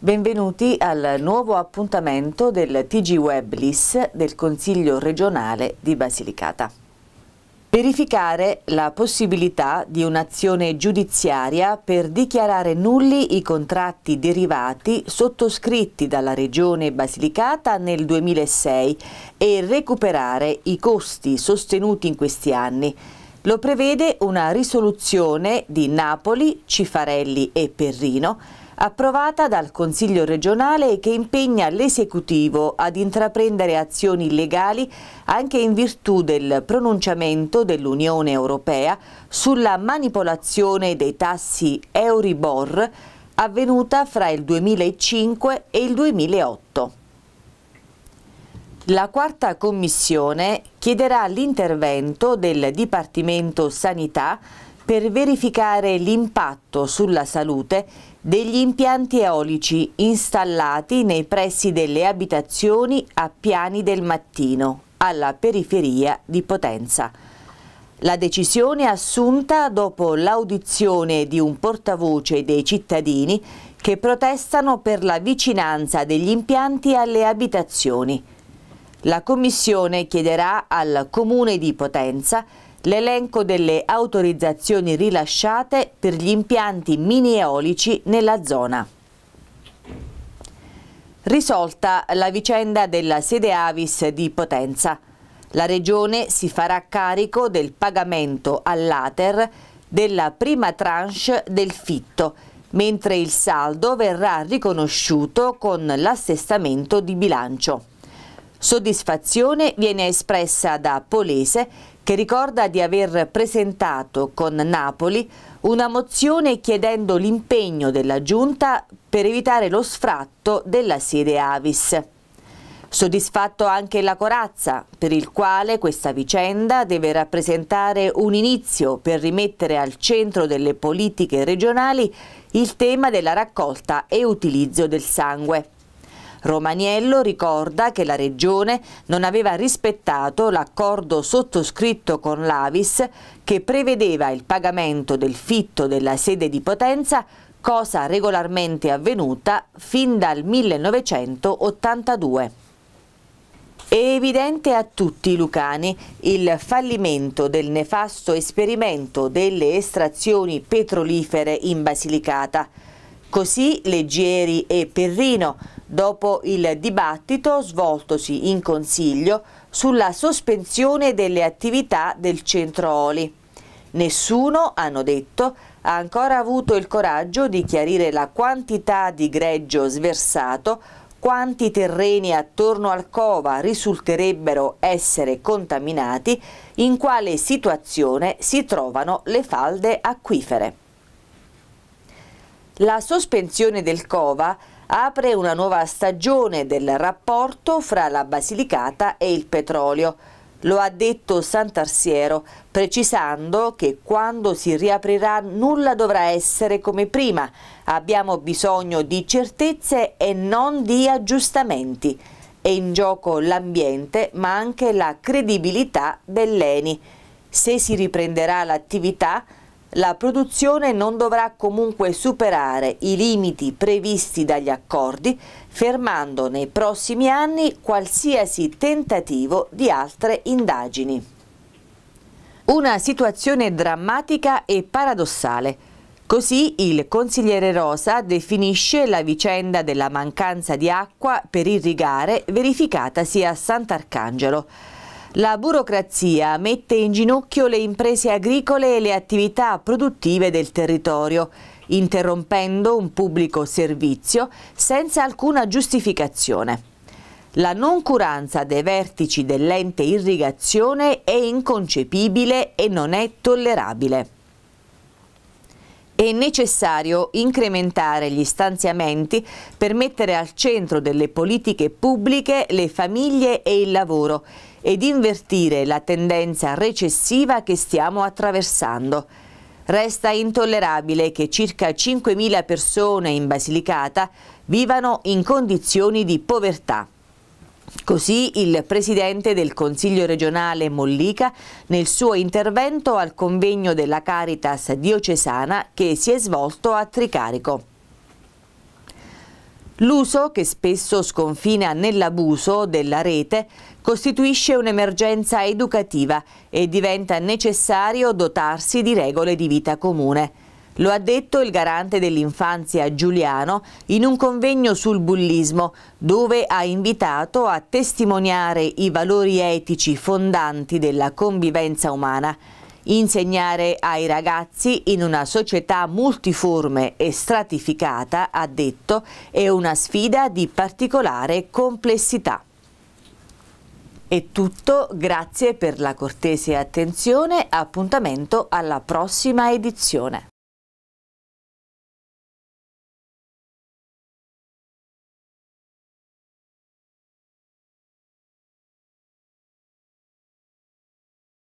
Benvenuti al nuovo appuntamento del TG Web LIS del Consiglio regionale di Basilicata. Verificare la possibilità di un'azione giudiziaria per dichiarare nulli i contratti derivati sottoscritti dalla Regione Basilicata nel 2006 e recuperare i costi sostenuti in questi anni. Lo prevede una risoluzione di Napoli, Cifarelli e Perrino approvata dal Consiglio regionale e che impegna l'Esecutivo ad intraprendere azioni legali anche in virtù del pronunciamento dell'Unione Europea sulla manipolazione dei tassi Euribor avvenuta fra il 2005 e il 2008. La quarta commissione chiederà l'intervento del Dipartimento Sanità per verificare l'impatto sulla salute degli impianti eolici installati nei pressi delle abitazioni a piani del mattino, alla periferia di Potenza. La decisione è assunta dopo l'audizione di un portavoce dei cittadini che protestano per la vicinanza degli impianti alle abitazioni. La Commissione chiederà al Comune di Potenza l'elenco delle autorizzazioni rilasciate per gli impianti mini eolici nella zona. Risolta la vicenda della sede Avis di Potenza. La Regione si farà carico del pagamento all'Ater della prima tranche del fitto, mentre il saldo verrà riconosciuto con l'assestamento di bilancio. Soddisfazione viene espressa da Polese che ricorda di aver presentato con Napoli una mozione chiedendo l'impegno della Giunta per evitare lo sfratto della sede Avis. Soddisfatto anche la Corazza, per il quale questa vicenda deve rappresentare un inizio per rimettere al centro delle politiche regionali il tema della raccolta e utilizzo del sangue. Romaniello ricorda che la Regione non aveva rispettato l'accordo sottoscritto con l'Avis che prevedeva il pagamento del fitto della sede di Potenza cosa regolarmente avvenuta fin dal 1982. È evidente a tutti i lucani il fallimento del nefasto esperimento delle estrazioni petrolifere in Basilicata. Così Leggieri e Perrino dopo il dibattito svoltosi in Consiglio sulla sospensione delle attività del centro Oli. Nessuno, hanno detto, ha ancora avuto il coraggio di chiarire la quantità di greggio sversato, quanti terreni attorno al cova risulterebbero essere contaminati, in quale situazione si trovano le falde acquifere. La sospensione del cova apre una nuova stagione del rapporto fra la Basilicata e il petrolio. Lo ha detto Sant'Arsiero, precisando che quando si riaprirà nulla dovrà essere come prima. Abbiamo bisogno di certezze e non di aggiustamenti. È in gioco l'ambiente ma anche la credibilità dell'ENI. Se si riprenderà l'attività la produzione non dovrà comunque superare i limiti previsti dagli accordi, fermando nei prossimi anni qualsiasi tentativo di altre indagini. Una situazione drammatica e paradossale. Così il consigliere Rosa definisce la vicenda della mancanza di acqua per irrigare verificatasi a Sant'Arcangelo. La burocrazia mette in ginocchio le imprese agricole e le attività produttive del territorio, interrompendo un pubblico servizio senza alcuna giustificazione. La noncuranza dei vertici dell'ente irrigazione è inconcepibile e non è tollerabile è necessario incrementare gli stanziamenti per mettere al centro delle politiche pubbliche le famiglie e il lavoro ed invertire la tendenza recessiva che stiamo attraversando. Resta intollerabile che circa 5.000 persone in Basilicata vivano in condizioni di povertà. Così il Presidente del Consiglio regionale Mollica nel suo intervento al convegno della Caritas diocesana che si è svolto a Tricarico. L'uso, che spesso sconfina nell'abuso della rete, costituisce un'emergenza educativa e diventa necessario dotarsi di regole di vita comune. Lo ha detto il garante dell'infanzia Giuliano in un convegno sul bullismo, dove ha invitato a testimoniare i valori etici fondanti della convivenza umana. Insegnare ai ragazzi in una società multiforme e stratificata, ha detto, è una sfida di particolare complessità. È tutto, grazie per la cortese attenzione, appuntamento alla prossima edizione.